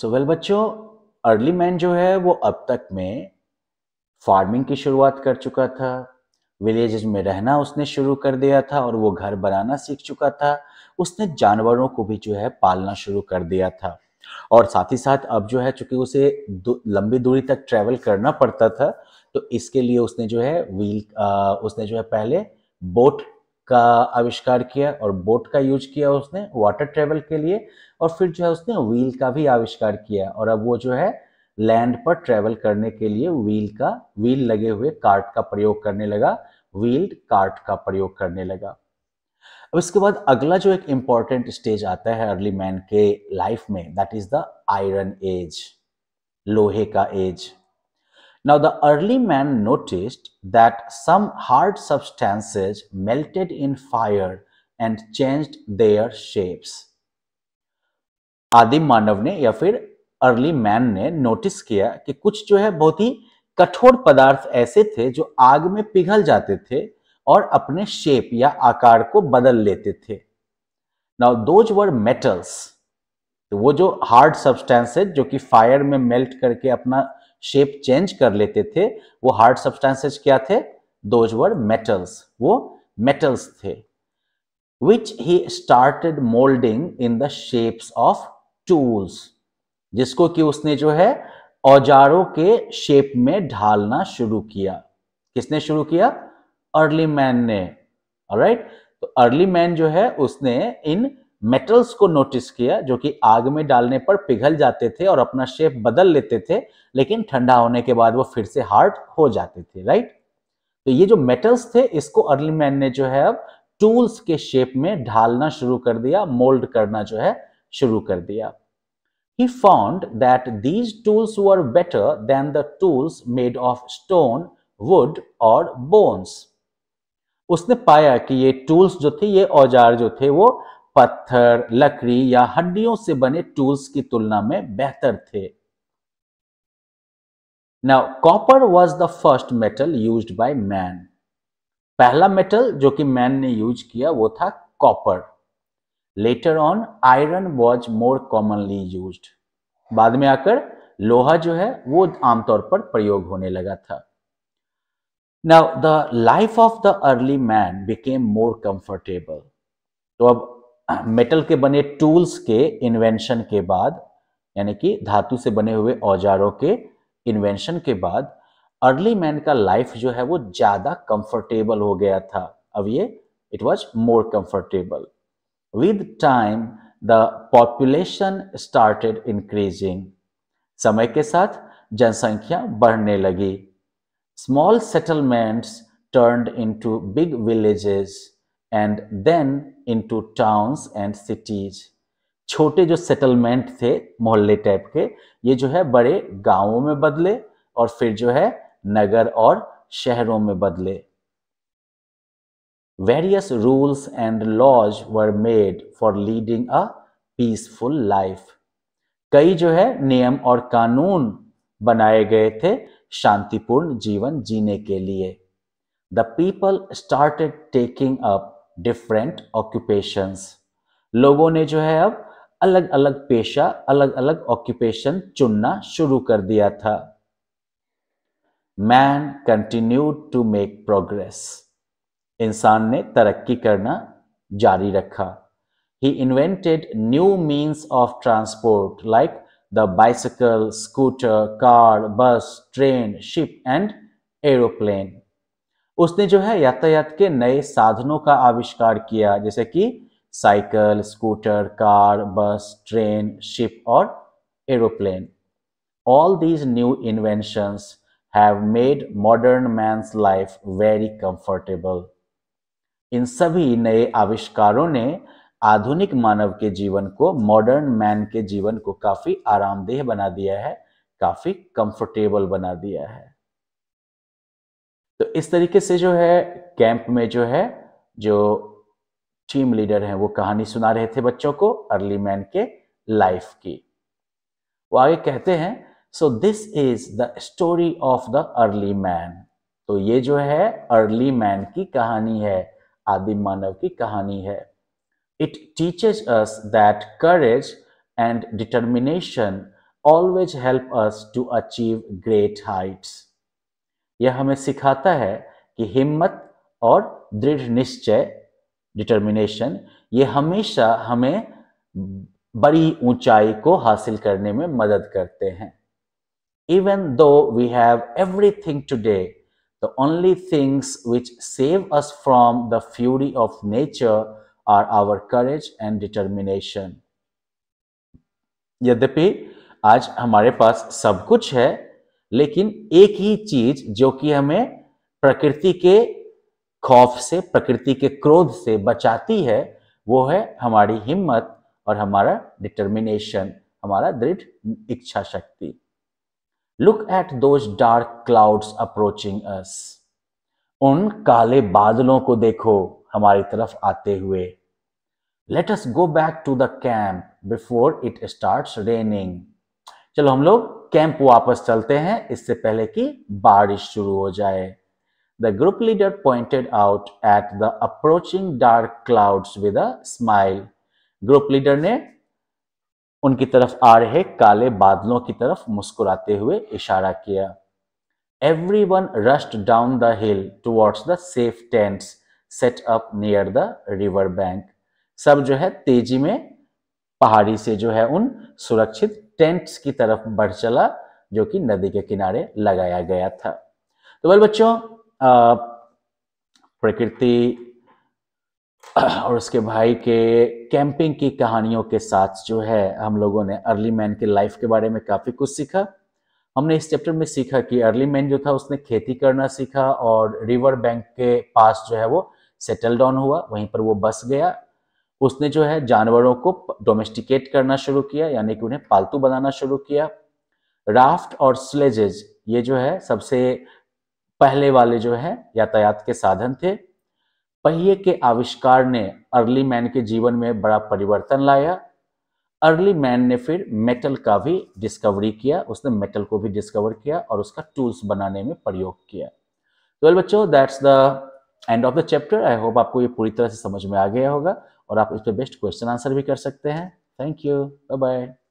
सो well बच्चों early man जो है वो अब तक में फार्मिंग की शुरुआत कर चुका था विलेज में रहना उसने शुरू कर दिया था और वो घर बनाना सीख चुका था उसने जानवरों को भी जो है पालना शुरू कर दिया था और साथ ही साथ अब जो है चूंकि उसे लंबी दूरी तक ट्रेवल करना पड़ता था तो इसके लिए उसने जो है व्हील उसने जो है पहले बोट का आविष्कार किया और बोट का यूज किया उसने वाटर ट्रेवल के लिए और फिर जो है उसने व्हील का भी आविष्कार किया और अब वो जो है लैंड पर ट्रेवल करने के लिए व्हील का व्हील लगे हुए कार्ट का प्रयोग करने लगा व्हील्ड कार्ट का प्रयोग करने लगा अब इसके बाद अगला जो एक इंपॉर्टेंट स्टेज आता है अर्ली मैन के लाइफ में that is the iron age लोहे का age Now, the early man noticed that some hard substances melted in fire and changed their shapes. आदि मानव ने या फिर अर्ली मैन ने नोटिस किया कि कुछ जो है बहुत ही कठोर पदार्थ ऐसे थे जो आग में पिघल जाते थे और अपने शेप या आकार को बदल लेते थे नाउ दोज वर मेटल्स वो जो हार्ड सब्सटेंसेज जो कि फायर में मेल्ट करके अपना शेप चेंज कर लेते थे वो हार्ड सब्सटेंसेस क्या थे दोज वर मेटल्स वो मेटल्स थे which he started moulding in the shapes of tools जिसको कि उसने जो है औजारों के शेप में ढालना शुरू किया किसने शुरू किया अर्ली मैन ने राइट right? तो अर्ली मैन जो है उसने इन मेटल्स को नोटिस किया जो कि आग में डालने पर पिघल जाते थे और अपना शेप बदल लेते थे लेकिन ठंडा होने के बाद वो फिर से हार्ड हो जाते थे राइट तो ये जो मेटल्स थे इसको अर्ली मैन ने जो है अब टूल्स के शेप में ढालना शुरू कर दिया मोल्ड करना जो है शुरू कर दिया he found that these tools were better than the tools made of stone wood और बोन्स उसने पाया कि ये टूल्स जो थे ये औजार जो थे वो पत्थर लकड़ी या हड्डियों से बने टूल्स की तुलना में बेहतर थे now copper was the first metal use by man पहला मेटल जो कि मैन ने यूज किया वो था copper later on iron was more commonly use बाद में आकर लोहा जो है वो आमतौर पर प्रयोग होने लगा था now the life of the early man became more comfortable तो अब मेटल के बने टूल्स के इन्वेंशन के बाद यानी कि धातु से बने हुए औजारों के इन्वेंशन के बाद अर्ली मैन का लाइफ जो है वो ज़्यादा कंफर्टेबल हो गया था अब ये it was more comfortable with time the population started increasing समय के साथ जनसंख्या बढ़ने लगी small settlements turned into big villages and then into towns and cities छोटे जो सेटलमेंट थे मोहल्ले टाइप के ये जो है बड़े गांवों में बदले और फिर जो है नगर और शहरों में बदले various rules and laws were made for leading a peaceful life कई जो है नियम और कानून बनाए गए थे शांतिपूर्ण जीवन जीने के लिए the people started taking up different occupations लोगों ने जो है अब अलग अलग पेशा अलग अलग ऑक्यूपेशन चुनना शुरू कर दिया था man continue to make progress इंसान ने तरक्की करना जारी रखा he invented new means of transport like the bicycle scooter car bus train ship and aeroplane उसने जो है यातायात के नए साधनों का आविष्कार किया जैसे कि cycle scooter car bus train ship और aeroplane all these new inventions have made modern man's life very comfortable इन सभी नए आविष्कारों ने आधुनिक मानव के जीवन को मॉडर्न मैन के जीवन को काफी आरामदेह बना दिया है काफी कंफर्टेबल बना दिया है तो इस तरीके से जो है कैंप में जो है जो टीम लीडर हैं वो कहानी सुना रहे थे बच्चों को अर्ली मैन के लाइफ की वो आगे कहते हैं so this is the story of the early man तो ये जो है अर्ली मैन की कहानी है आदि मानव की कहानी है it teaches us that courage and determination always help us to achieve great heights यह हमें सिखाता है कि हिम्मत और दृढ़ निश्चय डिटर्मिनेशन ये हमेशा हमें बड़ी ऊंचाई को हासिल करने में मदद करते हैं even though we have everything today the only things which save us from the fury of nature are our courage and determination यद्यपि आज हमारे पास सब कुछ है लेकिन एक ही चीज जो कि हमें प्रकृति के खौफ से प्रकृति के क्रोध से बचाती है वो है हमारी हिम्मत और हमारा डिटर्मिनेशन हमारा दृढ़ इच्छा शक्ति look at those dark clouds approaching us उन काले बादलों को देखो हमारी तरफ आते हुए let us go back to the camp before it start raining चलो हम लोग कैंप वापस चलते हैं इससे पहले कि बारिश शुरू हो जाए the group leader pointed out at the approaching dark clouds with a smile group leader ने उनकी तरफ आ रहे काले बादलों की तरफ मुस्कुराते हुए इशारा किया everyone rushed down the hill towards the safe tents set up near the river bank सब जो है तेजी में पहाड़ी से जो है उन सुरक्षित टेंट्स की तरफ बढ़ चला जो कि नदी के किनारे लगाया गया था तो बल बच्चों प्रकृति और उसके भाई के कैंपिंग की कहानियों के साथ जो है हम लोगों ने अर्ली मैन के लाइफ के बारे में काफ़ी कुछ सीखा हमने इस चैप्टर में सीखा कि अर्ली मैन जो था उसने खेती करना सीखा और रिवर बैंक के पास जो है वो सेटल डाउन हुआ वहीं पर वो बस गया उसने जो है जानवरों को डोमेस्टिकेट करना शुरू किया यानी कि उन्हें पालतू बनाना शुरू किया राफ्ट और स्लेजेज ये जो है सबसे पहले वाले जो है यातायात के साधन थे पहिए के आविष्कार ने अर्ली मैन के जीवन में बड़ा परिवर्तन लाया अर्ली मैन ने फिर मेटल का भी डिस्कवरी किया उसने मेटल को भी डिस्कवर किया और उसका टूल्स बनाने में प्रयोग किया तो बच्चों that's the end of the chapter I hope आपको ये पूरी तरह से समझ में आ गया होगा और आप इस पर बेस्ट क्वेश्चन आंसर भी कर सकते हैं थैंक यू बाय बाय